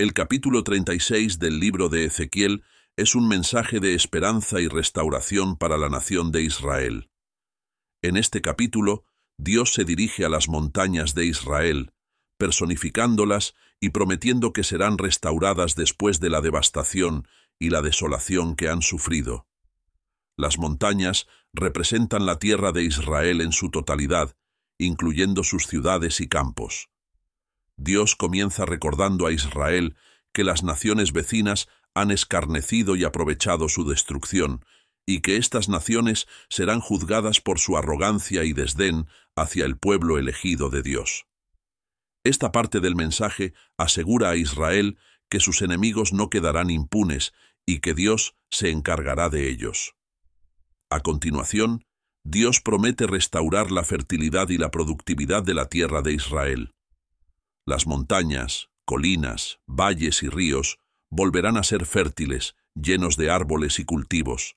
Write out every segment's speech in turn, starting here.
El capítulo 36 del libro de Ezequiel es un mensaje de esperanza y restauración para la nación de Israel. En este capítulo, Dios se dirige a las montañas de Israel, personificándolas y prometiendo que serán restauradas después de la devastación y la desolación que han sufrido. Las montañas representan la tierra de Israel en su totalidad, incluyendo sus ciudades y campos. Dios comienza recordando a Israel que las naciones vecinas han escarnecido y aprovechado su destrucción, y que estas naciones serán juzgadas por su arrogancia y desdén hacia el pueblo elegido de Dios. Esta parte del mensaje asegura a Israel que sus enemigos no quedarán impunes y que Dios se encargará de ellos. A continuación, Dios promete restaurar la fertilidad y la productividad de la tierra de Israel. Las montañas, colinas, valles y ríos volverán a ser fértiles, llenos de árboles y cultivos.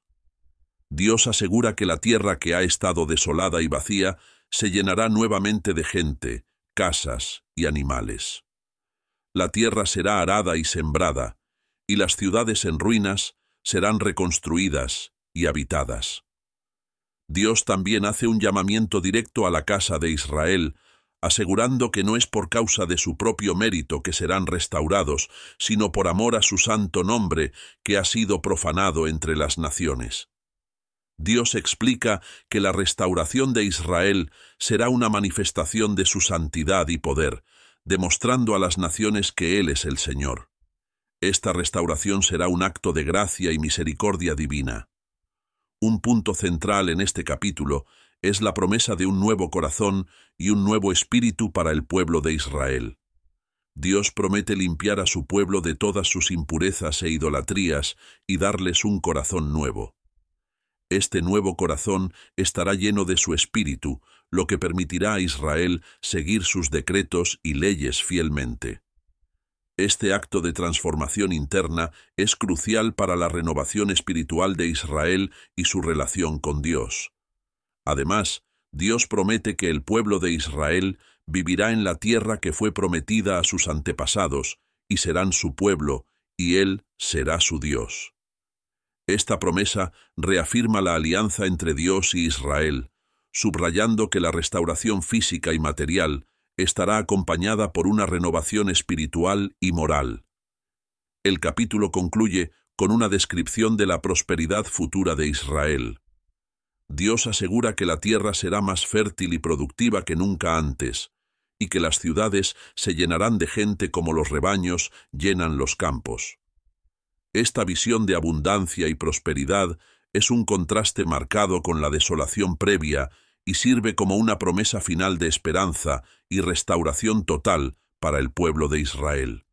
Dios asegura que la tierra que ha estado desolada y vacía se llenará nuevamente de gente, casas y animales. La tierra será arada y sembrada, y las ciudades en ruinas serán reconstruidas y habitadas. Dios también hace un llamamiento directo a la casa de Israel asegurando que no es por causa de su propio mérito que serán restaurados, sino por amor a su santo nombre que ha sido profanado entre las naciones. Dios explica que la restauración de Israel será una manifestación de su santidad y poder, demostrando a las naciones que Él es el Señor. Esta restauración será un acto de gracia y misericordia divina. Un punto central en este capítulo es la promesa de un nuevo corazón y un nuevo espíritu para el pueblo de Israel. Dios promete limpiar a su pueblo de todas sus impurezas e idolatrías y darles un corazón nuevo. Este nuevo corazón estará lleno de su espíritu, lo que permitirá a Israel seguir sus decretos y leyes fielmente. Este acto de transformación interna es crucial para la renovación espiritual de Israel y su relación con Dios. Además, Dios promete que el pueblo de Israel vivirá en la tierra que fue prometida a sus antepasados, y serán su pueblo, y Él será su Dios. Esta promesa reafirma la alianza entre Dios y Israel, subrayando que la restauración física y material estará acompañada por una renovación espiritual y moral. El capítulo concluye con una descripción de la prosperidad futura de Israel. Dios asegura que la tierra será más fértil y productiva que nunca antes, y que las ciudades se llenarán de gente como los rebaños llenan los campos. Esta visión de abundancia y prosperidad es un contraste marcado con la desolación previa y sirve como una promesa final de esperanza y restauración total para el pueblo de Israel.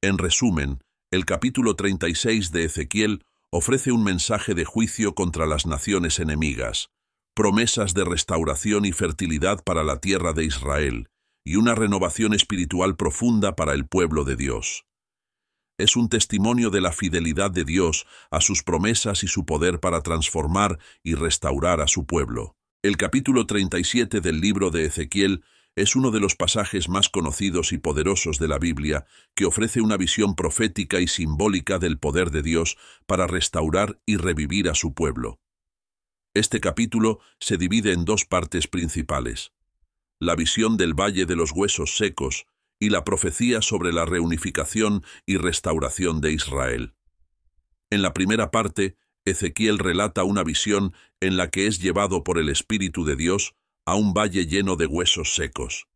En resumen, el capítulo 36 de Ezequiel ofrece un mensaje de juicio contra las naciones enemigas, promesas de restauración y fertilidad para la tierra de Israel y una renovación espiritual profunda para el pueblo de Dios. Es un testimonio de la fidelidad de Dios a sus promesas y su poder para transformar y restaurar a su pueblo. El capítulo 37 del libro de Ezequiel es uno de los pasajes más conocidos y poderosos de la Biblia, que ofrece una visión profética y simbólica del poder de Dios para restaurar y revivir a su pueblo. Este capítulo se divide en dos partes principales, la visión del Valle de los Huesos Secos y la profecía sobre la reunificación y restauración de Israel. En la primera parte, Ezequiel relata una visión en la que es llevado por el Espíritu de Dios a un valle lleno de huesos secos.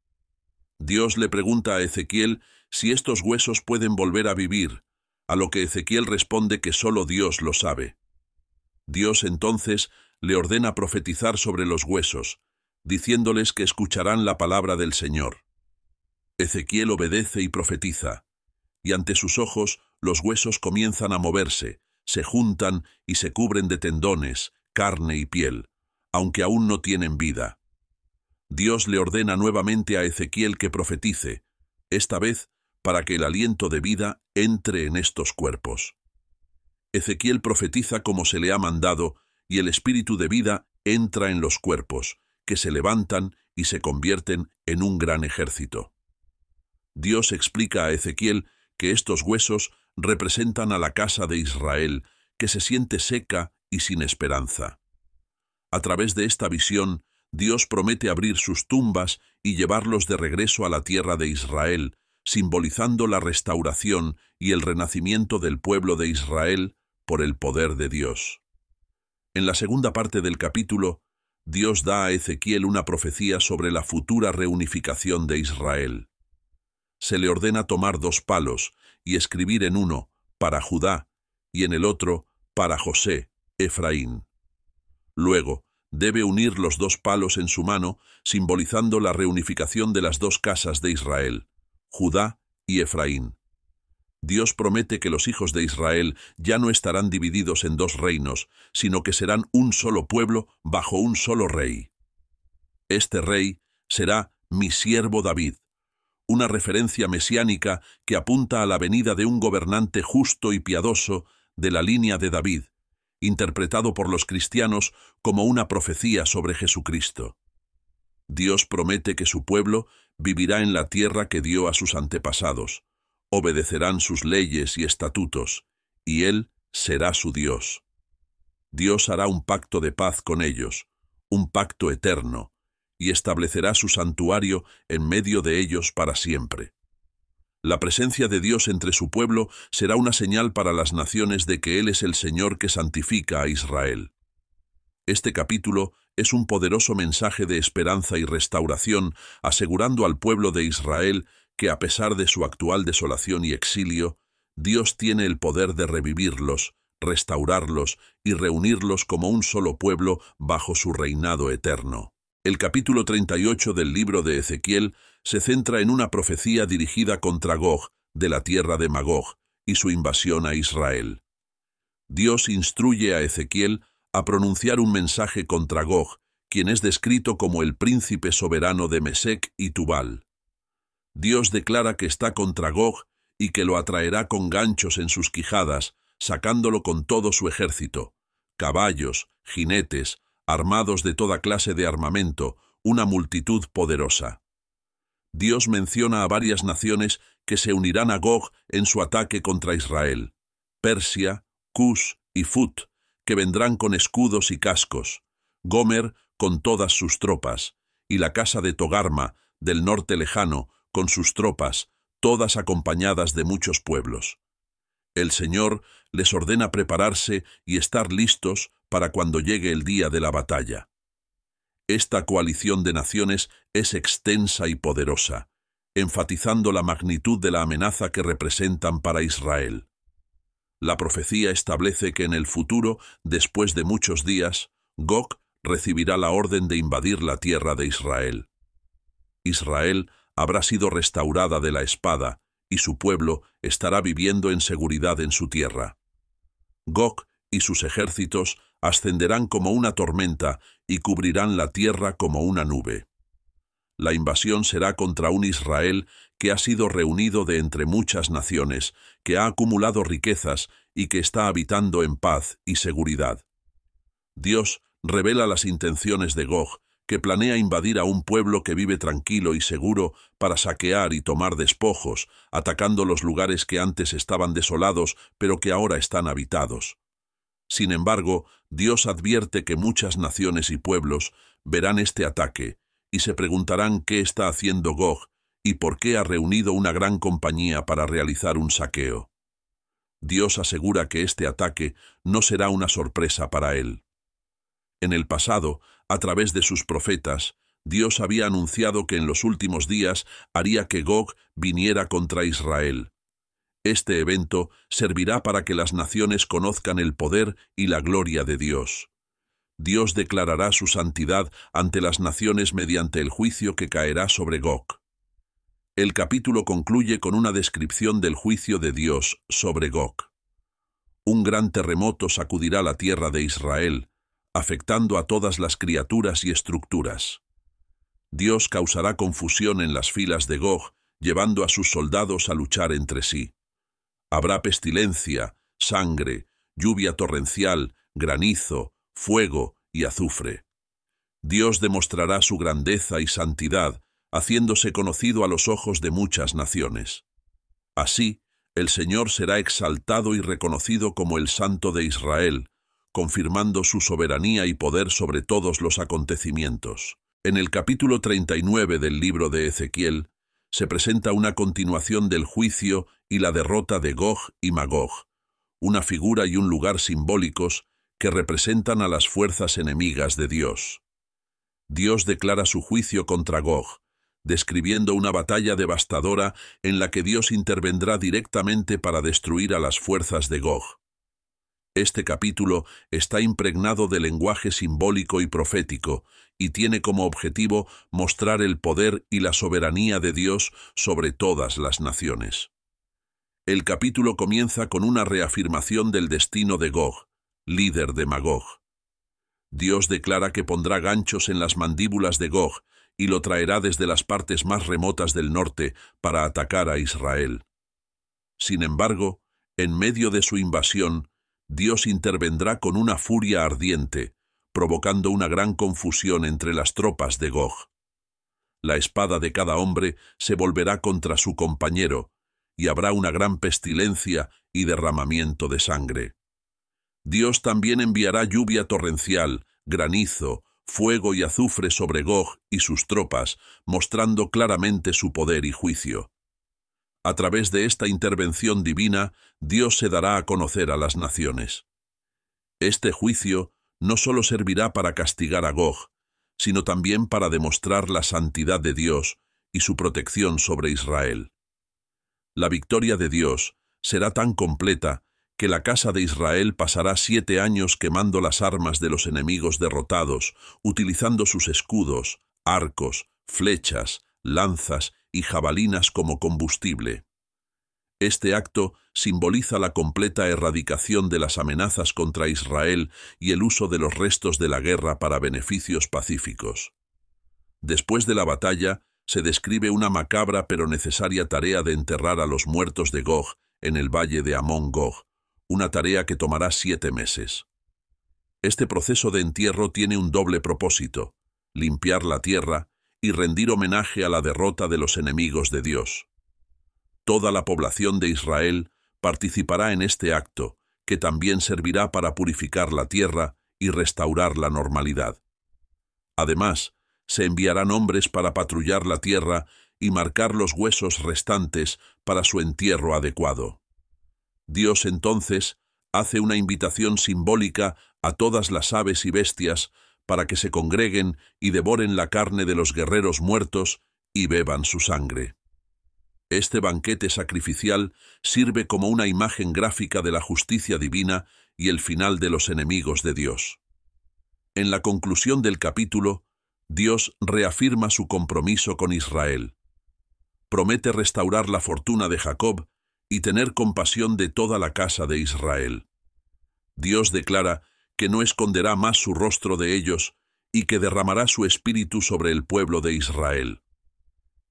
Dios le pregunta a Ezequiel si estos huesos pueden volver a vivir, a lo que Ezequiel responde que solo Dios lo sabe. Dios entonces le ordena profetizar sobre los huesos, diciéndoles que escucharán la palabra del Señor. Ezequiel obedece y profetiza, y ante sus ojos los huesos comienzan a moverse, se juntan y se cubren de tendones, carne y piel, aunque aún no tienen vida. Dios le ordena nuevamente a Ezequiel que profetice, esta vez para que el aliento de vida entre en estos cuerpos. Ezequiel profetiza como se le ha mandado, y el espíritu de vida entra en los cuerpos, que se levantan y se convierten en un gran ejército. Dios explica a Ezequiel que estos huesos representan a la casa de Israel, que se siente seca y sin esperanza. A través de esta visión, Dios promete abrir sus tumbas y llevarlos de regreso a la tierra de Israel, simbolizando la restauración y el renacimiento del pueblo de Israel por el poder de Dios. En la segunda parte del capítulo, Dios da a Ezequiel una profecía sobre la futura reunificación de Israel. Se le ordena tomar dos palos y escribir en uno, para Judá, y en el otro, para José, Efraín. Luego, debe unir los dos palos en su mano, simbolizando la reunificación de las dos casas de Israel, Judá y Efraín. Dios promete que los hijos de Israel ya no estarán divididos en dos reinos, sino que serán un solo pueblo bajo un solo rey. Este rey será mi siervo David, una referencia mesiánica que apunta a la venida de un gobernante justo y piadoso de la línea de David, interpretado por los cristianos como una profecía sobre Jesucristo. Dios promete que su pueblo vivirá en la tierra que dio a sus antepasados, obedecerán sus leyes y estatutos, y Él será su Dios. Dios hará un pacto de paz con ellos, un pacto eterno, y establecerá su santuario en medio de ellos para siempre. La presencia de Dios entre su pueblo será una señal para las naciones de que Él es el Señor que santifica a Israel. Este capítulo es un poderoso mensaje de esperanza y restauración, asegurando al pueblo de Israel que a pesar de su actual desolación y exilio, Dios tiene el poder de revivirlos, restaurarlos y reunirlos como un solo pueblo bajo su reinado eterno. El capítulo 38 del libro de Ezequiel se centra en una profecía dirigida contra Gog, de la tierra de Magog, y su invasión a Israel. Dios instruye a Ezequiel a pronunciar un mensaje contra Gog, quien es descrito como el príncipe soberano de Mesec y Tubal. Dios declara que está contra Gog y que lo atraerá con ganchos en sus quijadas, sacándolo con todo su ejército, caballos, jinetes, armados de toda clase de armamento, una multitud poderosa. Dios menciona a varias naciones que se unirán a Gog en su ataque contra Israel, Persia, Cus y Fut, que vendrán con escudos y cascos, Gomer con todas sus tropas, y la casa de Togarma, del norte lejano, con sus tropas, todas acompañadas de muchos pueblos. El Señor les ordena prepararse y estar listos para cuando llegue el día de la batalla. Esta coalición de naciones es extensa y poderosa, enfatizando la magnitud de la amenaza que representan para Israel. La profecía establece que en el futuro, después de muchos días, Gok recibirá la orden de invadir la tierra de Israel. Israel habrá sido restaurada de la espada, y su pueblo estará viviendo en seguridad en su tierra. Gok y sus ejércitos ascenderán como una tormenta y cubrirán la tierra como una nube. La invasión será contra un Israel que ha sido reunido de entre muchas naciones, que ha acumulado riquezas y que está habitando en paz y seguridad. Dios revela las intenciones de Gog, que planea invadir a un pueblo que vive tranquilo y seguro para saquear y tomar despojos, atacando los lugares que antes estaban desolados pero que ahora están habitados. Sin embargo, Dios advierte que muchas naciones y pueblos verán este ataque y se preguntarán qué está haciendo Gog y por qué ha reunido una gran compañía para realizar un saqueo. Dios asegura que este ataque no será una sorpresa para él. En el pasado, a través de sus profetas, Dios había anunciado que en los últimos días haría que Gog viniera contra Israel, este evento servirá para que las naciones conozcan el poder y la gloria de Dios. Dios declarará su santidad ante las naciones mediante el juicio que caerá sobre Gog. El capítulo concluye con una descripción del juicio de Dios sobre Gog. Un gran terremoto sacudirá la tierra de Israel, afectando a todas las criaturas y estructuras. Dios causará confusión en las filas de Gog, llevando a sus soldados a luchar entre sí. Habrá pestilencia, sangre, lluvia torrencial, granizo, fuego y azufre. Dios demostrará su grandeza y santidad, haciéndose conocido a los ojos de muchas naciones. Así, el Señor será exaltado y reconocido como el Santo de Israel, confirmando su soberanía y poder sobre todos los acontecimientos. En el capítulo 39 del libro de Ezequiel, se presenta una continuación del juicio y la derrota de Gog y Magog, una figura y un lugar simbólicos que representan a las fuerzas enemigas de Dios. Dios declara su juicio contra Gog, describiendo una batalla devastadora en la que Dios intervendrá directamente para destruir a las fuerzas de Gog. Este capítulo está impregnado de lenguaje simbólico y profético y tiene como objetivo mostrar el poder y la soberanía de Dios sobre todas las naciones. El capítulo comienza con una reafirmación del destino de Gog, líder de Magog. Dios declara que pondrá ganchos en las mandíbulas de Gog y lo traerá desde las partes más remotas del norte para atacar a Israel. Sin embargo, en medio de su invasión, Dios intervendrá con una furia ardiente, provocando una gran confusión entre las tropas de Gog. La espada de cada hombre se volverá contra su compañero, y habrá una gran pestilencia y derramamiento de sangre. Dios también enviará lluvia torrencial, granizo, fuego y azufre sobre Gog y sus tropas, mostrando claramente su poder y juicio. A través de esta intervención divina, Dios se dará a conocer a las naciones. Este juicio no solo servirá para castigar a Gog, sino también para demostrar la santidad de Dios y su protección sobre Israel. La victoria de Dios será tan completa que la casa de Israel pasará siete años quemando las armas de los enemigos derrotados, utilizando sus escudos, arcos, flechas, lanzas y jabalinas como combustible. Este acto simboliza la completa erradicación de las amenazas contra Israel y el uso de los restos de la guerra para beneficios pacíficos. Después de la batalla, se describe una macabra pero necesaria tarea de enterrar a los muertos de Gog en el valle de Amón Gog, una tarea que tomará siete meses. Este proceso de entierro tiene un doble propósito, limpiar la tierra y rendir homenaje a la derrota de los enemigos de Dios. Toda la población de Israel participará en este acto, que también servirá para purificar la tierra y restaurar la normalidad. Además, se enviarán hombres para patrullar la tierra y marcar los huesos restantes para su entierro adecuado. Dios entonces hace una invitación simbólica a todas las aves y bestias para que se congreguen y devoren la carne de los guerreros muertos y beban su sangre. Este banquete sacrificial sirve como una imagen gráfica de la justicia divina y el final de los enemigos de Dios. En la conclusión del capítulo, Dios reafirma su compromiso con Israel. Promete restaurar la fortuna de Jacob y tener compasión de toda la casa de Israel. Dios declara que no esconderá más su rostro de ellos, y que derramará su espíritu sobre el pueblo de Israel.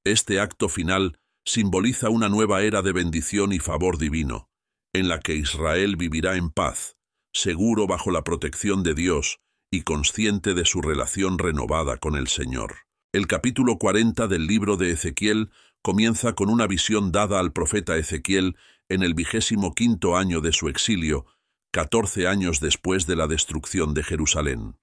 Este acto final simboliza una nueva era de bendición y favor divino, en la que Israel vivirá en paz, seguro bajo la protección de Dios y consciente de su relación renovada con el Señor. El capítulo 40 del libro de Ezequiel comienza con una visión dada al profeta Ezequiel en el vigésimo quinto año de su exilio, 14 años después de la destrucción de Jerusalén.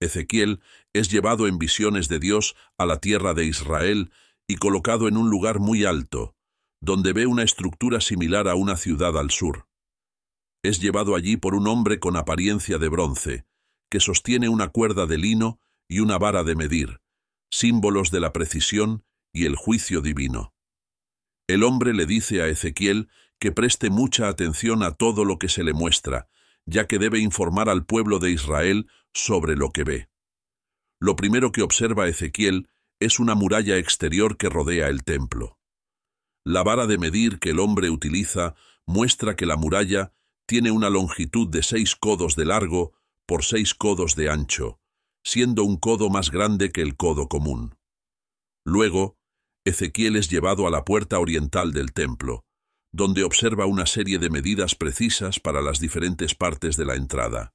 Ezequiel es llevado en visiones de Dios a la tierra de Israel y colocado en un lugar muy alto, donde ve una estructura similar a una ciudad al sur. Es llevado allí por un hombre con apariencia de bronce, que sostiene una cuerda de lino y una vara de medir, símbolos de la precisión y el juicio divino. El hombre le dice a Ezequiel que preste mucha atención a todo lo que se le muestra, ya que debe informar al pueblo de Israel sobre lo que ve. Lo primero que observa Ezequiel es una muralla exterior que rodea el templo. La vara de medir que el hombre utiliza muestra que la muralla tiene una longitud de seis codos de largo por seis codos de ancho, siendo un codo más grande que el codo común. Luego, Ezequiel es llevado a la puerta oriental del templo, donde observa una serie de medidas precisas para las diferentes partes de la entrada,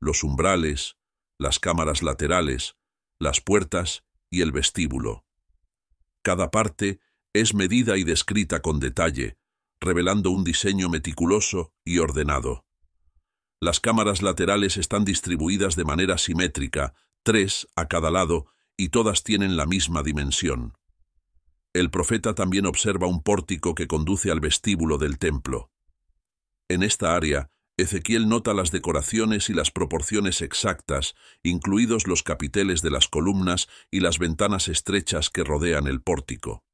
los umbrales, las cámaras laterales, las puertas y el vestíbulo. Cada parte es medida y descrita con detalle, revelando un diseño meticuloso y ordenado. Las cámaras laterales están distribuidas de manera simétrica, tres a cada lado, y todas tienen la misma dimensión. El profeta también observa un pórtico que conduce al vestíbulo del templo. En esta área, Ezequiel nota las decoraciones y las proporciones exactas, incluidos los capiteles de las columnas y las ventanas estrechas que rodean el pórtico.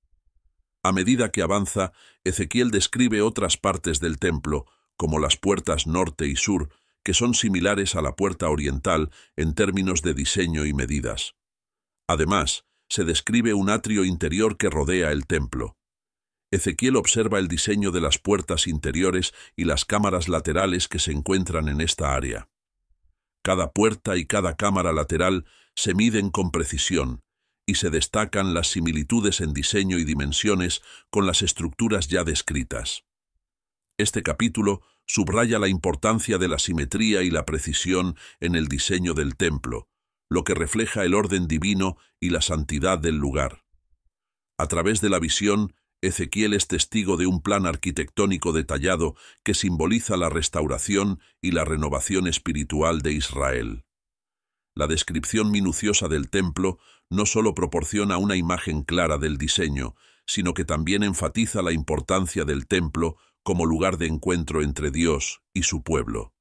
A medida que avanza, Ezequiel describe otras partes del templo, como las puertas norte y sur, que son similares a la puerta oriental en términos de diseño y medidas. Además, se describe un atrio interior que rodea el templo. Ezequiel observa el diseño de las puertas interiores y las cámaras laterales que se encuentran en esta área. Cada puerta y cada cámara lateral se miden con precisión, y se destacan las similitudes en diseño y dimensiones con las estructuras ya descritas. Este capítulo subraya la importancia de la simetría y la precisión en el diseño del templo, lo que refleja el orden divino y la santidad del lugar. A través de la visión, Ezequiel es testigo de un plan arquitectónico detallado que simboliza la restauración y la renovación espiritual de Israel. La descripción minuciosa del templo no solo proporciona una imagen clara del diseño, sino que también enfatiza la importancia del templo como lugar de encuentro entre Dios y su pueblo.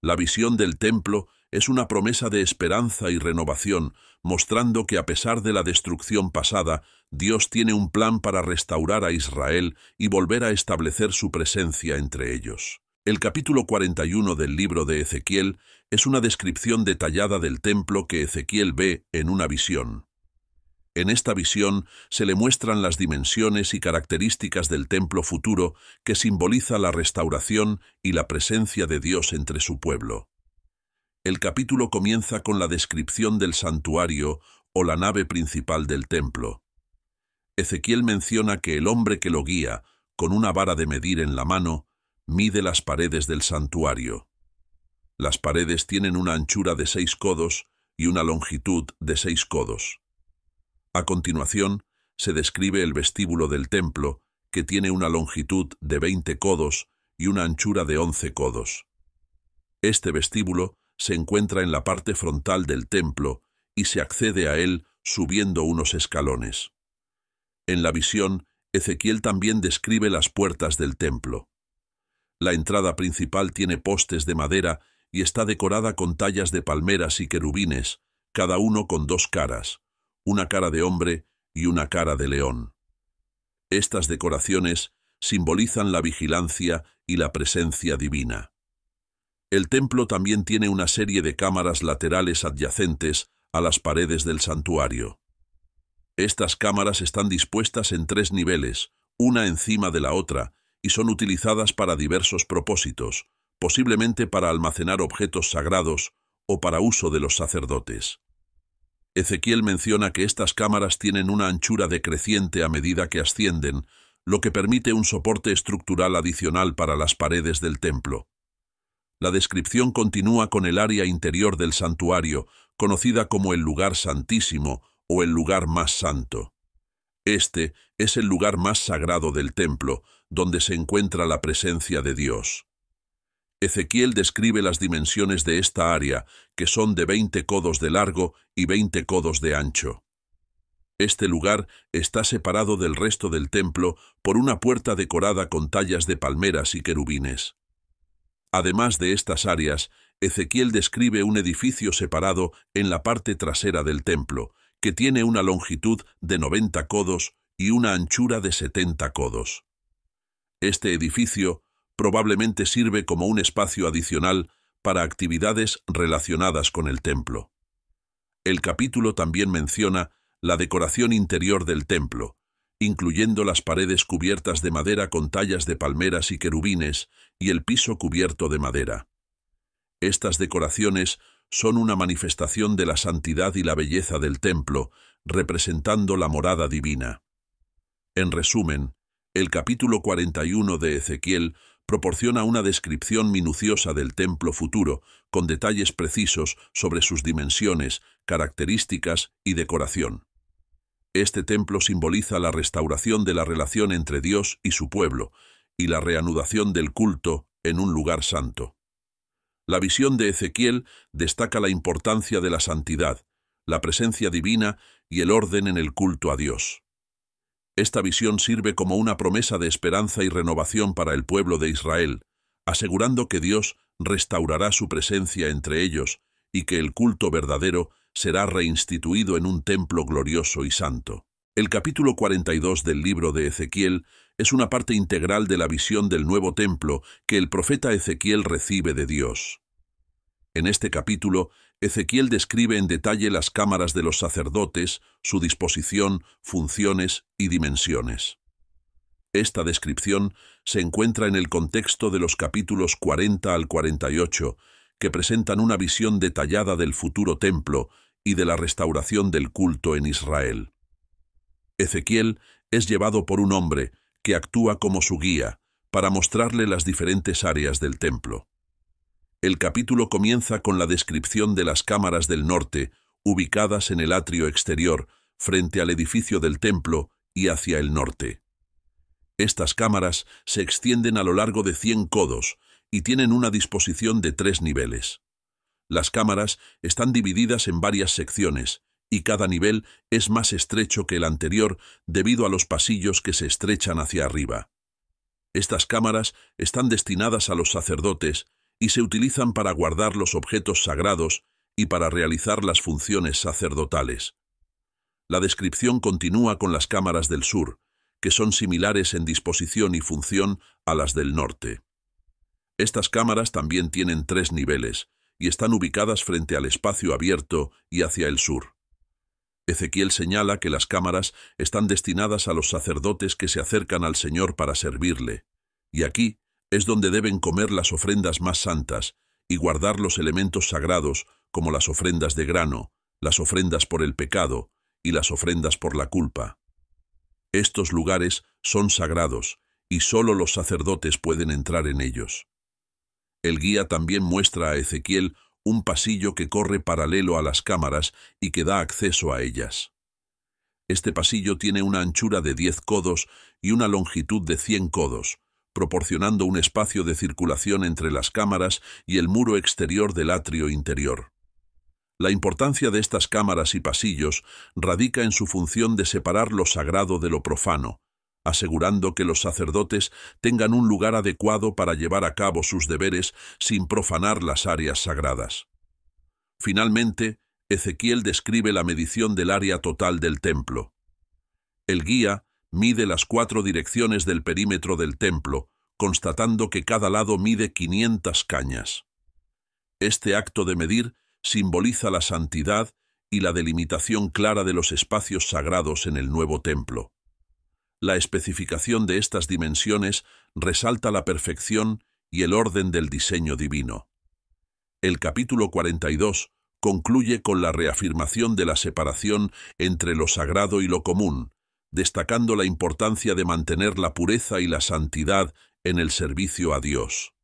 La visión del templo es una promesa de esperanza y renovación, mostrando que a pesar de la destrucción pasada, Dios tiene un plan para restaurar a Israel y volver a establecer su presencia entre ellos. El capítulo 41 del libro de Ezequiel es una descripción detallada del templo que Ezequiel ve en una visión. En esta visión se le muestran las dimensiones y características del templo futuro que simboliza la restauración y la presencia de Dios entre su pueblo. El capítulo comienza con la descripción del santuario o la nave principal del templo. Ezequiel menciona que el hombre que lo guía, con una vara de medir en la mano, mide las paredes del santuario. Las paredes tienen una anchura de seis codos y una longitud de seis codos. A continuación, se describe el vestíbulo del templo, que tiene una longitud de veinte codos y una anchura de once codos. Este vestíbulo se encuentra en la parte frontal del templo y se accede a él subiendo unos escalones. En la visión, Ezequiel también describe las puertas del templo. La entrada principal tiene postes de madera y está decorada con tallas de palmeras y querubines, cada uno con dos caras, una cara de hombre y una cara de león. Estas decoraciones simbolizan la vigilancia y la presencia divina. El templo también tiene una serie de cámaras laterales adyacentes a las paredes del santuario. Estas cámaras están dispuestas en tres niveles, una encima de la otra, y son utilizadas para diversos propósitos, posiblemente para almacenar objetos sagrados o para uso de los sacerdotes. Ezequiel menciona que estas cámaras tienen una anchura decreciente a medida que ascienden, lo que permite un soporte estructural adicional para las paredes del templo. La descripción continúa con el área interior del santuario, conocida como el lugar santísimo o el lugar más santo. Este es el lugar más sagrado del templo, donde se encuentra la presencia de Dios. Ezequiel describe las dimensiones de esta área, que son de 20 codos de largo y 20 codos de ancho. Este lugar está separado del resto del templo por una puerta decorada con tallas de palmeras y querubines. Además de estas áreas, Ezequiel describe un edificio separado en la parte trasera del templo, que tiene una longitud de 90 codos y una anchura de 70 codos. Este edificio probablemente sirve como un espacio adicional para actividades relacionadas con el templo. El capítulo también menciona la decoración interior del templo, incluyendo las paredes cubiertas de madera con tallas de palmeras y querubines y el piso cubierto de madera. Estas decoraciones son una manifestación de la santidad y la belleza del templo, representando la morada divina. En resumen, el capítulo 41 de Ezequiel proporciona una descripción minuciosa del templo futuro, con detalles precisos sobre sus dimensiones, características y decoración. Este templo simboliza la restauración de la relación entre Dios y su pueblo y la reanudación del culto en un lugar santo. La visión de Ezequiel destaca la importancia de la santidad, la presencia divina y el orden en el culto a Dios. Esta visión sirve como una promesa de esperanza y renovación para el pueblo de Israel, asegurando que Dios restaurará su presencia entre ellos y que el culto verdadero será reinstituido en un templo glorioso y santo. El capítulo 42 del libro de Ezequiel es una parte integral de la visión del nuevo templo que el profeta Ezequiel recibe de Dios. En este capítulo, Ezequiel describe en detalle las cámaras de los sacerdotes, su disposición, funciones y dimensiones. Esta descripción se encuentra en el contexto de los capítulos 40 al 48 que presentan una visión detallada del futuro templo y de la restauración del culto en Israel. Ezequiel es llevado por un hombre que actúa como su guía para mostrarle las diferentes áreas del templo. El capítulo comienza con la descripción de las cámaras del norte, ubicadas en el atrio exterior, frente al edificio del templo y hacia el norte. Estas cámaras se extienden a lo largo de 100 codos y tienen una disposición de tres niveles. Las cámaras están divididas en varias secciones, y cada nivel es más estrecho que el anterior debido a los pasillos que se estrechan hacia arriba. Estas cámaras están destinadas a los sacerdotes y se utilizan para guardar los objetos sagrados y para realizar las funciones sacerdotales. La descripción continúa con las cámaras del sur, que son similares en disposición y función a las del norte. Estas cámaras también tienen tres niveles y están ubicadas frente al espacio abierto y hacia el sur. Ezequiel señala que las cámaras están destinadas a los sacerdotes que se acercan al Señor para servirle, y aquí es donde deben comer las ofrendas más santas y guardar los elementos sagrados como las ofrendas de grano, las ofrendas por el pecado y las ofrendas por la culpa. Estos lugares son sagrados y solo los sacerdotes pueden entrar en ellos. El guía también muestra a Ezequiel un pasillo que corre paralelo a las cámaras y que da acceso a ellas. Este pasillo tiene una anchura de 10 codos y una longitud de 100 codos, proporcionando un espacio de circulación entre las cámaras y el muro exterior del atrio interior. La importancia de estas cámaras y pasillos radica en su función de separar lo sagrado de lo profano, asegurando que los sacerdotes tengan un lugar adecuado para llevar a cabo sus deberes sin profanar las áreas sagradas. Finalmente, Ezequiel describe la medición del área total del templo. El guía mide las cuatro direcciones del perímetro del templo, constatando que cada lado mide 500 cañas. Este acto de medir simboliza la santidad y la delimitación clara de los espacios sagrados en el nuevo templo. La especificación de estas dimensiones resalta la perfección y el orden del diseño divino. El capítulo 42 concluye con la reafirmación de la separación entre lo sagrado y lo común, destacando la importancia de mantener la pureza y la santidad en el servicio a Dios.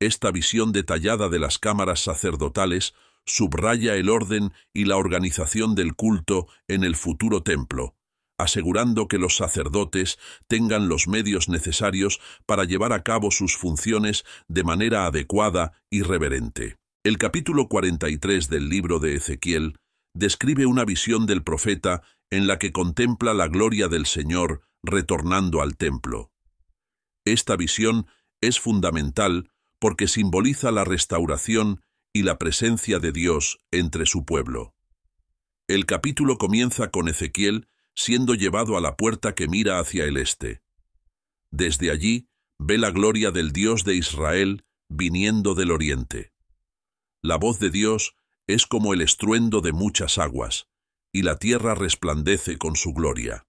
Esta visión detallada de las cámaras sacerdotales subraya el orden y la organización del culto en el futuro templo, asegurando que los sacerdotes tengan los medios necesarios para llevar a cabo sus funciones de manera adecuada y reverente. El capítulo 43 del libro de Ezequiel describe una visión del profeta en la que contempla la gloria del Señor retornando al templo. Esta visión es fundamental porque simboliza la restauración y la presencia de Dios entre su pueblo. El capítulo comienza con Ezequiel siendo llevado a la puerta que mira hacia el este. Desde allí ve la gloria del Dios de Israel viniendo del oriente. La voz de Dios es como el estruendo de muchas aguas, y la tierra resplandece con su gloria.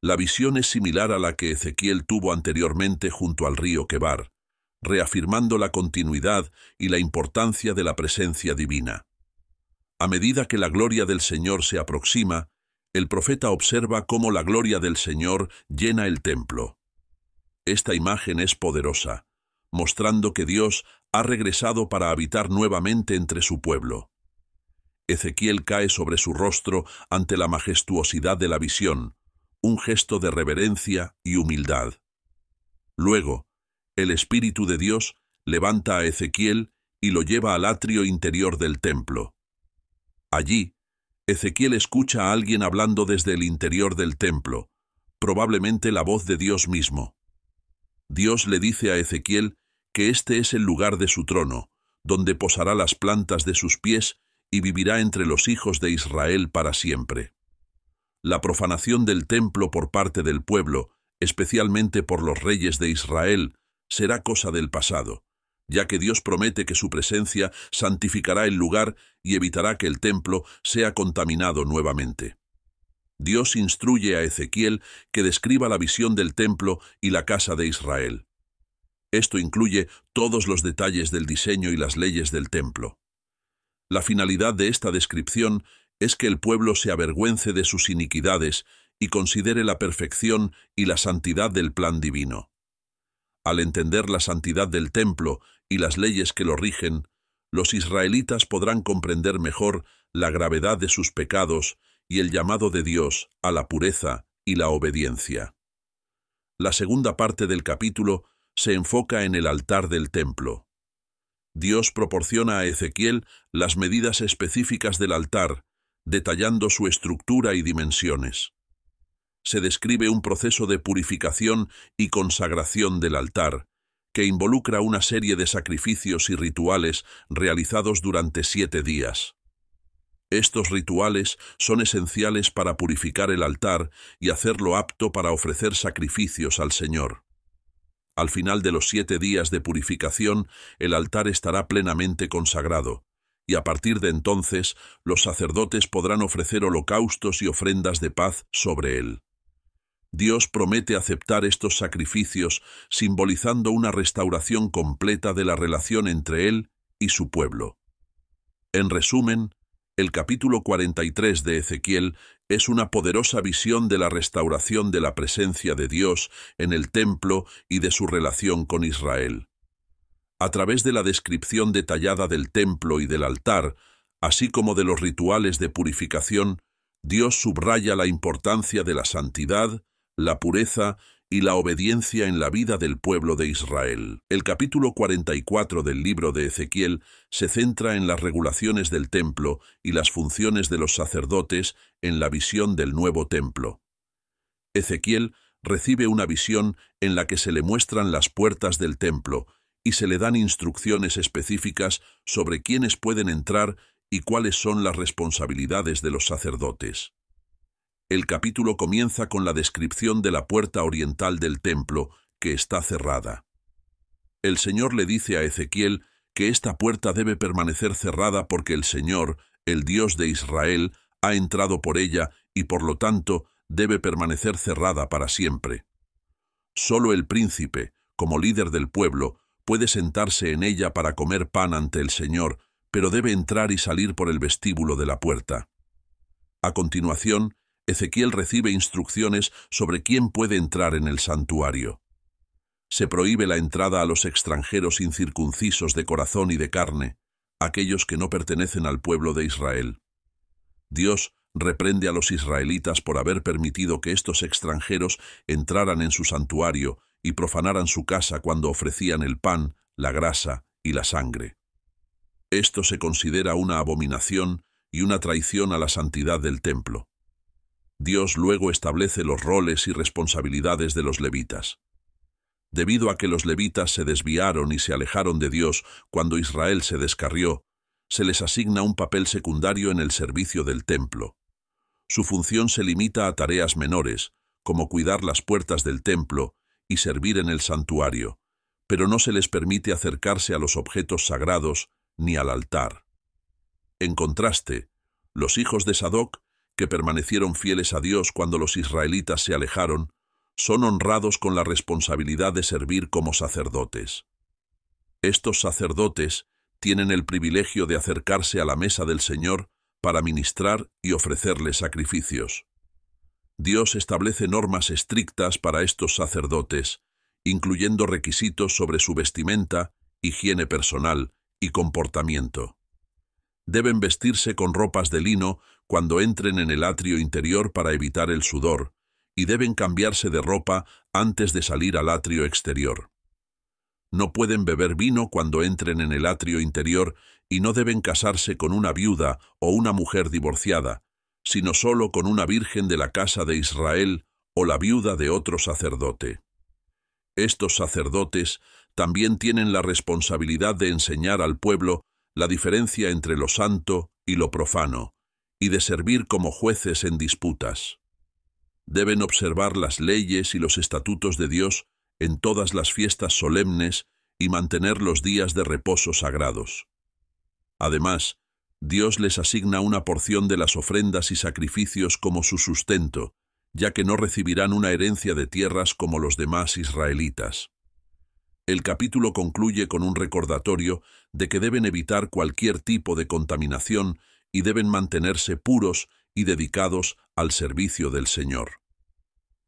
La visión es similar a la que Ezequiel tuvo anteriormente junto al río Quebar, reafirmando la continuidad y la importancia de la presencia divina. A medida que la gloria del Señor se aproxima, el profeta observa cómo la gloria del Señor llena el templo. Esta imagen es poderosa, mostrando que Dios ha regresado para habitar nuevamente entre su pueblo. Ezequiel cae sobre su rostro ante la majestuosidad de la visión, un gesto de reverencia y humildad. Luego, el Espíritu de Dios levanta a Ezequiel y lo lleva al atrio interior del templo. Allí, Ezequiel escucha a alguien hablando desde el interior del templo, probablemente la voz de Dios mismo. Dios le dice a Ezequiel que este es el lugar de su trono, donde posará las plantas de sus pies y vivirá entre los hijos de Israel para siempre. La profanación del templo por parte del pueblo, especialmente por los reyes de Israel, será cosa del pasado ya que Dios promete que su presencia santificará el lugar y evitará que el templo sea contaminado nuevamente. Dios instruye a Ezequiel que describa la visión del templo y la casa de Israel. Esto incluye todos los detalles del diseño y las leyes del templo. La finalidad de esta descripción es que el pueblo se avergüence de sus iniquidades y considere la perfección y la santidad del plan divino. Al entender la santidad del templo y las leyes que lo rigen, los israelitas podrán comprender mejor la gravedad de sus pecados y el llamado de Dios a la pureza y la obediencia. La segunda parte del capítulo se enfoca en el altar del templo. Dios proporciona a Ezequiel las medidas específicas del altar, detallando su estructura y dimensiones se describe un proceso de purificación y consagración del altar, que involucra una serie de sacrificios y rituales realizados durante siete días. Estos rituales son esenciales para purificar el altar y hacerlo apto para ofrecer sacrificios al Señor. Al final de los siete días de purificación, el altar estará plenamente consagrado, y a partir de entonces los sacerdotes podrán ofrecer holocaustos y ofrendas de paz sobre él. Dios promete aceptar estos sacrificios simbolizando una restauración completa de la relación entre Él y su pueblo. En resumen, el capítulo 43 de Ezequiel es una poderosa visión de la restauración de la presencia de Dios en el templo y de su relación con Israel. A través de la descripción detallada del templo y del altar, así como de los rituales de purificación, Dios subraya la importancia de la santidad la pureza y la obediencia en la vida del pueblo de Israel. El capítulo 44 del libro de Ezequiel se centra en las regulaciones del templo y las funciones de los sacerdotes en la visión del nuevo templo. Ezequiel recibe una visión en la que se le muestran las puertas del templo y se le dan instrucciones específicas sobre quiénes pueden entrar y cuáles son las responsabilidades de los sacerdotes. El capítulo comienza con la descripción de la puerta oriental del templo, que está cerrada. El Señor le dice a Ezequiel que esta puerta debe permanecer cerrada porque el Señor, el Dios de Israel, ha entrado por ella y por lo tanto debe permanecer cerrada para siempre. Solo el príncipe, como líder del pueblo, puede sentarse en ella para comer pan ante el Señor, pero debe entrar y salir por el vestíbulo de la puerta. A continuación, Ezequiel recibe instrucciones sobre quién puede entrar en el santuario. Se prohíbe la entrada a los extranjeros incircuncisos de corazón y de carne, aquellos que no pertenecen al pueblo de Israel. Dios reprende a los israelitas por haber permitido que estos extranjeros entraran en su santuario y profanaran su casa cuando ofrecían el pan, la grasa y la sangre. Esto se considera una abominación y una traición a la santidad del templo. Dios luego establece los roles y responsabilidades de los levitas. Debido a que los levitas se desviaron y se alejaron de Dios cuando Israel se descarrió, se les asigna un papel secundario en el servicio del templo. Su función se limita a tareas menores, como cuidar las puertas del templo y servir en el santuario, pero no se les permite acercarse a los objetos sagrados ni al altar. En contraste, los hijos de Sadoc que permanecieron fieles a Dios cuando los israelitas se alejaron, son honrados con la responsabilidad de servir como sacerdotes. Estos sacerdotes tienen el privilegio de acercarse a la mesa del Señor para ministrar y ofrecerle sacrificios. Dios establece normas estrictas para estos sacerdotes, incluyendo requisitos sobre su vestimenta, higiene personal y comportamiento. Deben vestirse con ropas de lino cuando entren en el atrio interior para evitar el sudor, y deben cambiarse de ropa antes de salir al atrio exterior. No pueden beber vino cuando entren en el atrio interior y no deben casarse con una viuda o una mujer divorciada, sino solo con una virgen de la casa de Israel o la viuda de otro sacerdote. Estos sacerdotes también tienen la responsabilidad de enseñar al pueblo la diferencia entre lo santo y lo profano, y de servir como jueces en disputas. Deben observar las leyes y los estatutos de Dios en todas las fiestas solemnes y mantener los días de reposo sagrados. Además, Dios les asigna una porción de las ofrendas y sacrificios como su sustento, ya que no recibirán una herencia de tierras como los demás israelitas. El capítulo concluye con un recordatorio de que deben evitar cualquier tipo de contaminación y deben mantenerse puros y dedicados al servicio del Señor.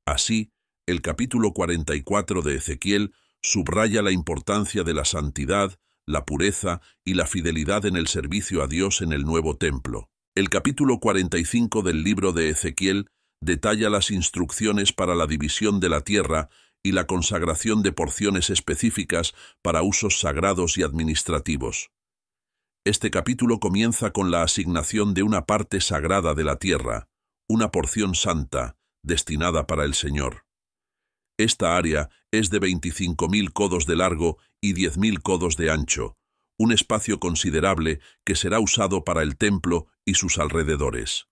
Así, el capítulo 44 de Ezequiel subraya la importancia de la santidad, la pureza y la fidelidad en el servicio a Dios en el nuevo templo. El capítulo 45 del libro de Ezequiel detalla las instrucciones para la división de la tierra y la consagración de porciones específicas para usos sagrados y administrativos. Este capítulo comienza con la asignación de una parte sagrada de la tierra, una porción santa, destinada para el Señor. Esta área es de 25.000 codos de largo y 10.000 codos de ancho, un espacio considerable que será usado para el templo y sus alrededores.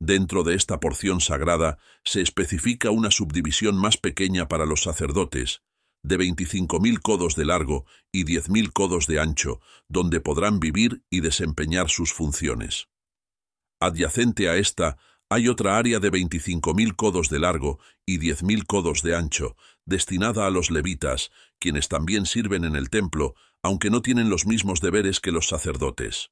Dentro de esta porción sagrada se especifica una subdivisión más pequeña para los sacerdotes, de 25.000 codos de largo y 10.000 codos de ancho, donde podrán vivir y desempeñar sus funciones. Adyacente a esta hay otra área de 25.000 codos de largo y 10.000 codos de ancho, destinada a los levitas, quienes también sirven en el templo, aunque no tienen los mismos deberes que los sacerdotes.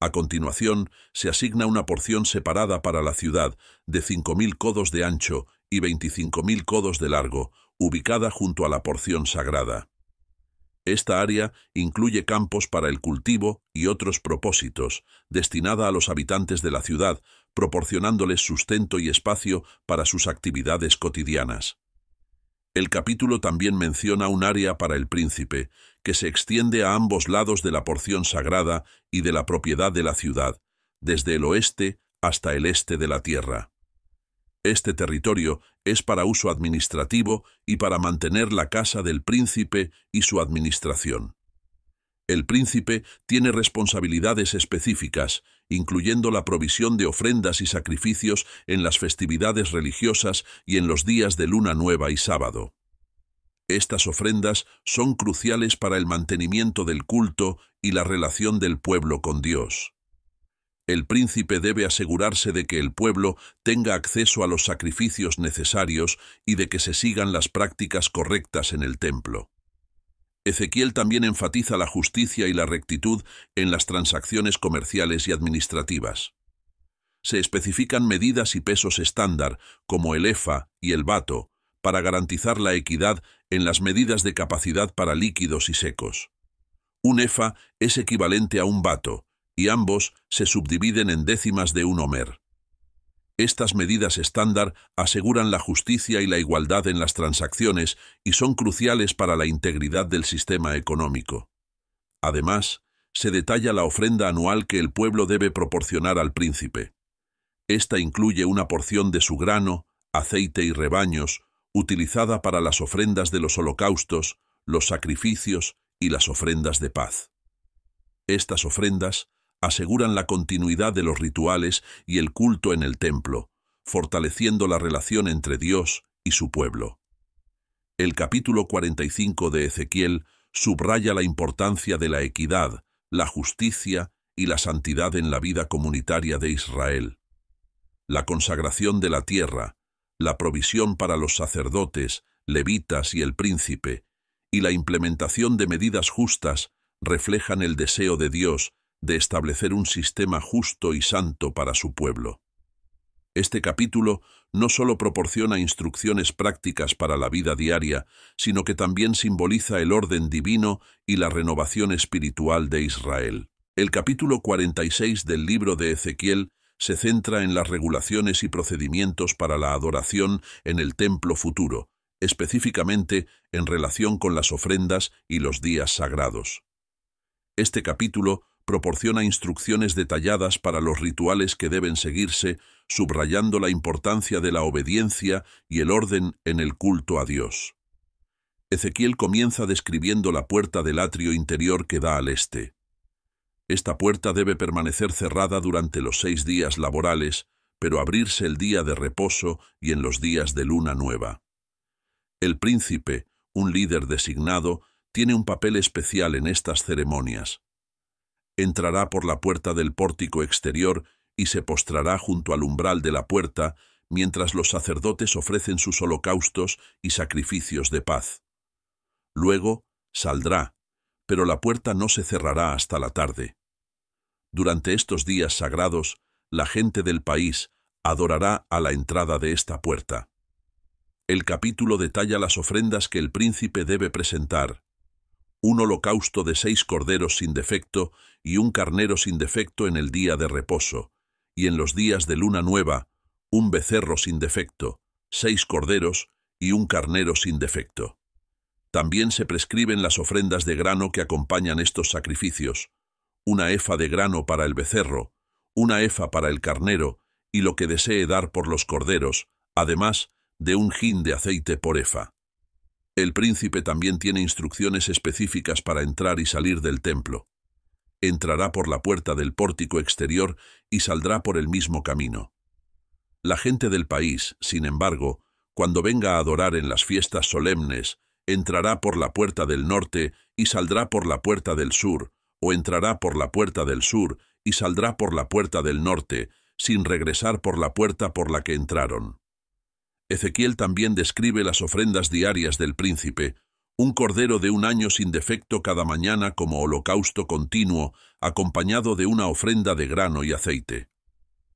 A continuación, se asigna una porción separada para la ciudad de 5.000 codos de ancho y 25.000 codos de largo, ubicada junto a la porción sagrada. Esta área incluye campos para el cultivo y otros propósitos, destinada a los habitantes de la ciudad, proporcionándoles sustento y espacio para sus actividades cotidianas. El capítulo también menciona un área para el príncipe, que se extiende a ambos lados de la porción sagrada y de la propiedad de la ciudad, desde el oeste hasta el este de la tierra. Este territorio es para uso administrativo y para mantener la casa del príncipe y su administración. El príncipe tiene responsabilidades específicas, incluyendo la provisión de ofrendas y sacrificios en las festividades religiosas y en los días de luna nueva y sábado. Estas ofrendas son cruciales para el mantenimiento del culto y la relación del pueblo con Dios. El príncipe debe asegurarse de que el pueblo tenga acceso a los sacrificios necesarios y de que se sigan las prácticas correctas en el templo. Ezequiel también enfatiza la justicia y la rectitud en las transacciones comerciales y administrativas. Se especifican medidas y pesos estándar, como el EFA y el VATO, para garantizar la equidad en las medidas de capacidad para líquidos y secos. Un EFA es equivalente a un VATO, y ambos se subdividen en décimas de un homer. Estas medidas estándar aseguran la justicia y la igualdad en las transacciones y son cruciales para la integridad del sistema económico. Además, se detalla la ofrenda anual que el pueblo debe proporcionar al príncipe. Esta incluye una porción de su grano, aceite y rebaños, utilizada para las ofrendas de los holocaustos, los sacrificios y las ofrendas de paz. Estas ofrendas aseguran la continuidad de los rituales y el culto en el templo, fortaleciendo la relación entre Dios y su pueblo. El capítulo 45 de Ezequiel subraya la importancia de la equidad, la justicia y la santidad en la vida comunitaria de Israel. La consagración de la tierra, la provisión para los sacerdotes, levitas y el príncipe, y la implementación de medidas justas reflejan el deseo de Dios de establecer un sistema justo y santo para su pueblo. Este capítulo no solo proporciona instrucciones prácticas para la vida diaria, sino que también simboliza el orden divino y la renovación espiritual de Israel. El capítulo 46 del libro de Ezequiel se centra en las regulaciones y procedimientos para la adoración en el templo futuro, específicamente en relación con las ofrendas y los días sagrados. Este capítulo proporciona instrucciones detalladas para los rituales que deben seguirse, subrayando la importancia de la obediencia y el orden en el culto a Dios. Ezequiel comienza describiendo la puerta del atrio interior que da al este. Esta puerta debe permanecer cerrada durante los seis días laborales, pero abrirse el día de reposo y en los días de luna nueva. El príncipe, un líder designado, tiene un papel especial en estas ceremonias entrará por la puerta del pórtico exterior y se postrará junto al umbral de la puerta, mientras los sacerdotes ofrecen sus holocaustos y sacrificios de paz. Luego saldrá, pero la puerta no se cerrará hasta la tarde. Durante estos días sagrados, la gente del país adorará a la entrada de esta puerta. El capítulo detalla las ofrendas que el príncipe debe presentar un holocausto de seis corderos sin defecto y un carnero sin defecto en el día de reposo, y en los días de luna nueva, un becerro sin defecto, seis corderos y un carnero sin defecto. También se prescriben las ofrendas de grano que acompañan estos sacrificios, una efa de grano para el becerro, una efa para el carnero y lo que desee dar por los corderos, además de un jin de aceite por efa. El príncipe también tiene instrucciones específicas para entrar y salir del templo. Entrará por la puerta del pórtico exterior y saldrá por el mismo camino. La gente del país, sin embargo, cuando venga a adorar en las fiestas solemnes, entrará por la puerta del norte y saldrá por la puerta del sur, o entrará por la puerta del sur y saldrá por la puerta del norte, sin regresar por la puerta por la que entraron. Ezequiel también describe las ofrendas diarias del príncipe, un cordero de un año sin defecto cada mañana como holocausto continuo, acompañado de una ofrenda de grano y aceite.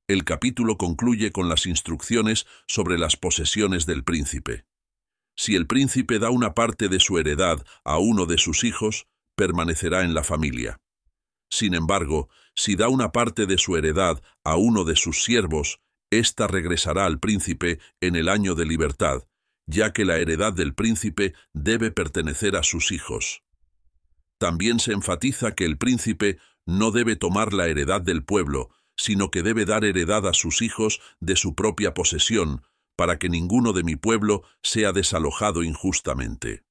El capítulo concluye con las instrucciones sobre las posesiones del príncipe. Si el príncipe da una parte de su heredad a uno de sus hijos, permanecerá en la familia. Sin embargo, si da una parte de su heredad a uno de sus siervos, esta regresará al príncipe en el año de libertad, ya que la heredad del príncipe debe pertenecer a sus hijos. También se enfatiza que el príncipe no debe tomar la heredad del pueblo, sino que debe dar heredad a sus hijos de su propia posesión, para que ninguno de mi pueblo sea desalojado injustamente.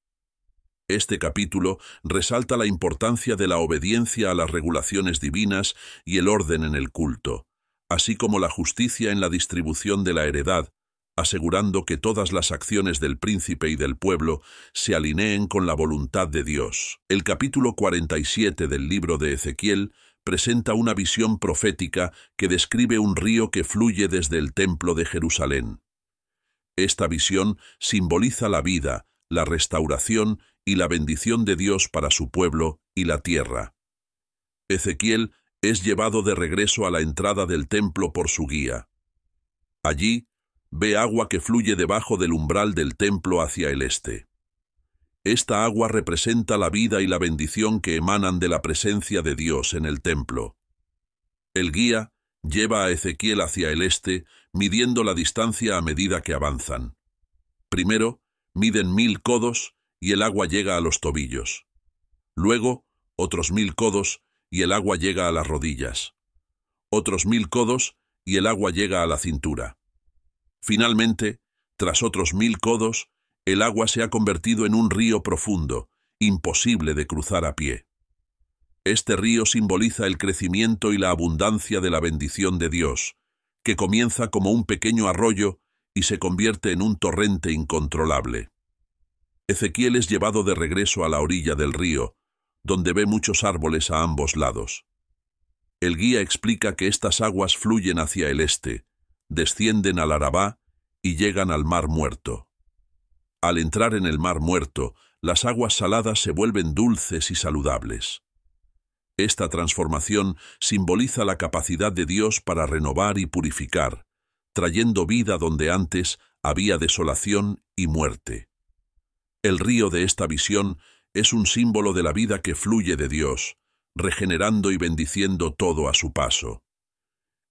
Este capítulo resalta la importancia de la obediencia a las regulaciones divinas y el orden en el culto así como la justicia en la distribución de la heredad, asegurando que todas las acciones del príncipe y del pueblo se alineen con la voluntad de Dios. El capítulo 47 del libro de Ezequiel presenta una visión profética que describe un río que fluye desde el templo de Jerusalén. Esta visión simboliza la vida, la restauración y la bendición de Dios para su pueblo y la tierra. Ezequiel es llevado de regreso a la entrada del templo por su guía. Allí ve agua que fluye debajo del umbral del templo hacia el este. Esta agua representa la vida y la bendición que emanan de la presencia de Dios en el templo. El guía lleva a Ezequiel hacia el este, midiendo la distancia a medida que avanzan. Primero, miden mil codos y el agua llega a los tobillos. Luego, otros mil codos y el agua llega a las rodillas. Otros mil codos y el agua llega a la cintura. Finalmente, tras otros mil codos, el agua se ha convertido en un río profundo, imposible de cruzar a pie. Este río simboliza el crecimiento y la abundancia de la bendición de Dios, que comienza como un pequeño arroyo y se convierte en un torrente incontrolable. Ezequiel es llevado de regreso a la orilla del río, donde ve muchos árboles a ambos lados. El guía explica que estas aguas fluyen hacia el este, descienden al Arabá y llegan al Mar Muerto. Al entrar en el Mar Muerto, las aguas saladas se vuelven dulces y saludables. Esta transformación simboliza la capacidad de Dios para renovar y purificar, trayendo vida donde antes había desolación y muerte. El río de esta visión es un símbolo de la vida que fluye de Dios, regenerando y bendiciendo todo a su paso.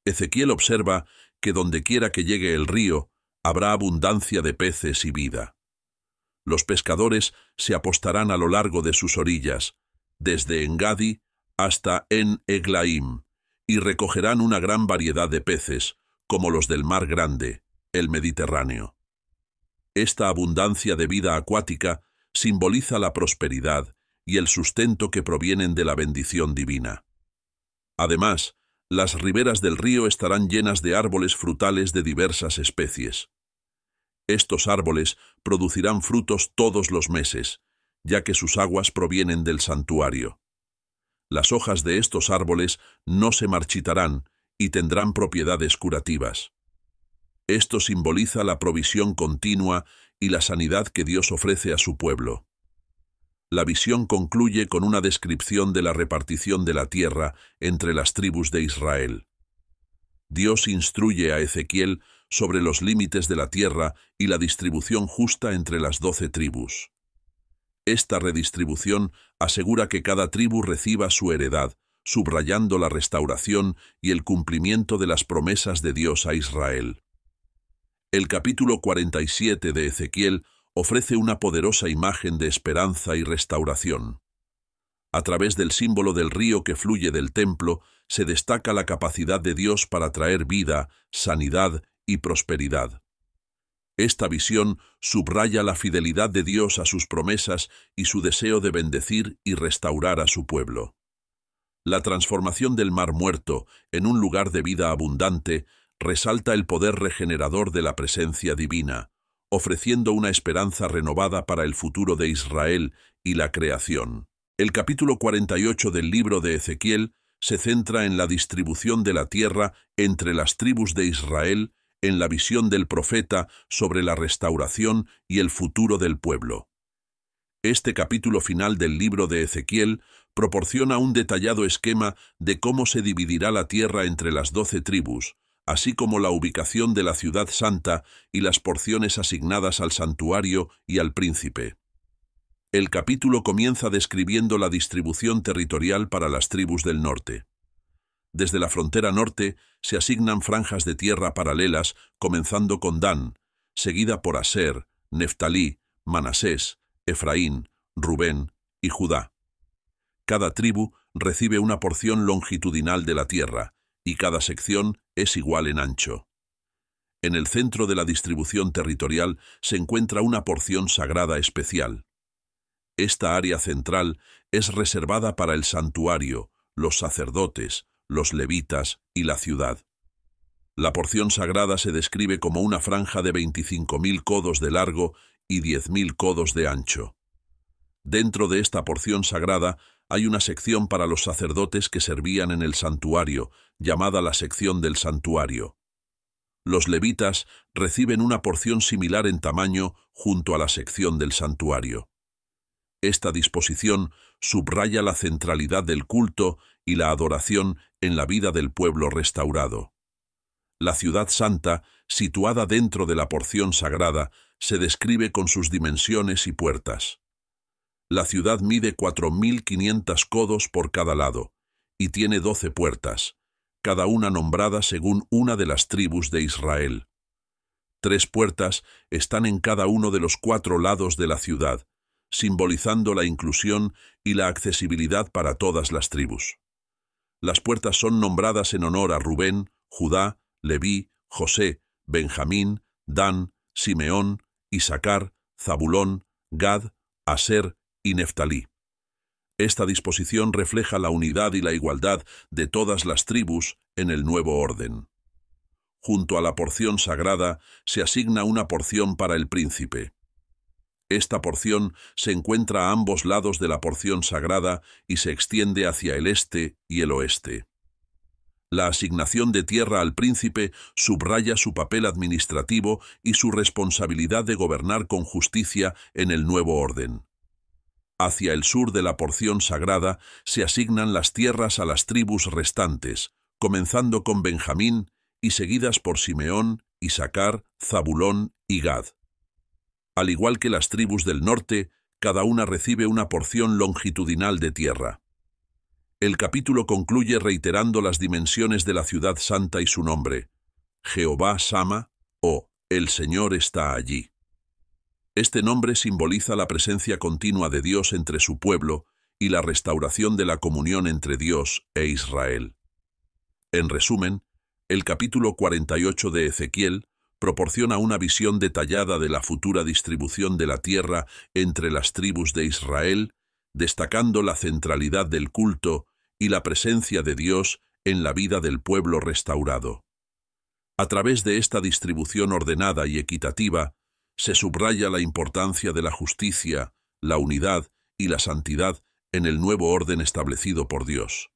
Ezequiel observa que dondequiera que llegue el río, habrá abundancia de peces y vida. Los pescadores se apostarán a lo largo de sus orillas, desde Engadi hasta En Eglaim, y recogerán una gran variedad de peces, como los del Mar Grande, el Mediterráneo. Esta abundancia de vida acuática simboliza la prosperidad y el sustento que provienen de la bendición divina. Además, las riberas del río estarán llenas de árboles frutales de diversas especies. Estos árboles producirán frutos todos los meses, ya que sus aguas provienen del santuario. Las hojas de estos árboles no se marchitarán y tendrán propiedades curativas. Esto simboliza la provisión continua y la sanidad que Dios ofrece a su pueblo. La visión concluye con una descripción de la repartición de la tierra entre las tribus de Israel. Dios instruye a Ezequiel sobre los límites de la tierra y la distribución justa entre las doce tribus. Esta redistribución asegura que cada tribu reciba su heredad, subrayando la restauración y el cumplimiento de las promesas de Dios a Israel. El capítulo 47 de Ezequiel ofrece una poderosa imagen de esperanza y restauración. A través del símbolo del río que fluye del templo, se destaca la capacidad de Dios para traer vida, sanidad y prosperidad. Esta visión subraya la fidelidad de Dios a sus promesas y su deseo de bendecir y restaurar a su pueblo. La transformación del mar muerto en un lugar de vida abundante resalta el poder regenerador de la presencia divina, ofreciendo una esperanza renovada para el futuro de Israel y la creación. El capítulo 48 del libro de Ezequiel se centra en la distribución de la tierra entre las tribus de Israel, en la visión del profeta sobre la restauración y el futuro del pueblo. Este capítulo final del libro de Ezequiel proporciona un detallado esquema de cómo se dividirá la tierra entre las doce tribus, así como la ubicación de la ciudad santa y las porciones asignadas al santuario y al príncipe. El capítulo comienza describiendo la distribución territorial para las tribus del norte. Desde la frontera norte se asignan franjas de tierra paralelas, comenzando con Dan, seguida por Aser, Neftalí, Manasés, Efraín, Rubén y Judá. Cada tribu recibe una porción longitudinal de la tierra, y cada sección es igual en ancho. En el centro de la distribución territorial se encuentra una porción sagrada especial. Esta área central es reservada para el santuario, los sacerdotes, los levitas y la ciudad. La porción sagrada se describe como una franja de 25.000 codos de largo y 10.000 codos de ancho. Dentro de esta porción sagrada hay una sección para los sacerdotes que servían en el santuario, llamada la sección del santuario. Los levitas reciben una porción similar en tamaño junto a la sección del santuario. Esta disposición subraya la centralidad del culto y la adoración en la vida del pueblo restaurado. La ciudad santa, situada dentro de la porción sagrada, se describe con sus dimensiones y puertas. La ciudad mide 4.500 codos por cada lado y tiene 12 puertas, cada una nombrada según una de las tribus de Israel. Tres puertas están en cada uno de los cuatro lados de la ciudad, simbolizando la inclusión y la accesibilidad para todas las tribus. Las puertas son nombradas en honor a Rubén, Judá, Leví, José, Benjamín, Dan, Simeón, Isaacar, Zabulón, Gad, Aser y Neftalí. Esta disposición refleja la unidad y la igualdad de todas las tribus en el nuevo orden. Junto a la porción sagrada se asigna una porción para el príncipe. Esta porción se encuentra a ambos lados de la porción sagrada y se extiende hacia el este y el oeste. La asignación de tierra al príncipe subraya su papel administrativo y su responsabilidad de gobernar con justicia en el nuevo orden. Hacia el sur de la porción sagrada se asignan las tierras a las tribus restantes, comenzando con Benjamín y seguidas por Simeón, Isaacar, Zabulón y Gad. Al igual que las tribus del norte, cada una recibe una porción longitudinal de tierra. El capítulo concluye reiterando las dimensiones de la ciudad santa y su nombre. Jehová Sama o oh, El Señor está allí. Este nombre simboliza la presencia continua de Dios entre su pueblo y la restauración de la comunión entre Dios e Israel. En resumen, el capítulo 48 de Ezequiel proporciona una visión detallada de la futura distribución de la tierra entre las tribus de Israel, destacando la centralidad del culto y la presencia de Dios en la vida del pueblo restaurado. A través de esta distribución ordenada y equitativa, se subraya la importancia de la justicia, la unidad y la santidad en el nuevo orden establecido por Dios.